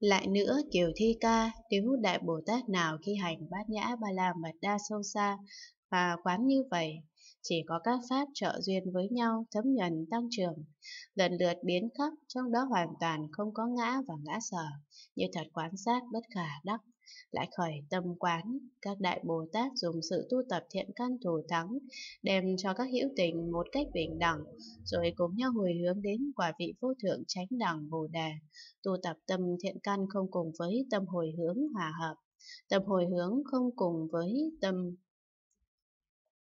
Lại nữa, kiểu thi ca, nếu Đại Bồ Tát nào khi hành bát nhã ba la mật đa sâu xa và quán như vậy, chỉ có các pháp trợ duyên với nhau thấm nhuần tăng trưởng, lần lượt biến khắp, trong đó hoàn toàn không có ngã và ngã sở, như thật quán sát bất khả đắc. Lại khởi tâm quán, các đại Bồ Tát dùng sự tu tập thiện căn thù thắng, đem cho các hữu tình một cách bình đẳng, rồi cùng nhau hồi hướng đến quả vị vô thượng chánh đẳng Bồ Đề. Tu tập tâm thiện căn không cùng với tâm hồi hướng hòa hợp, Tập hồi hướng không cùng với tâm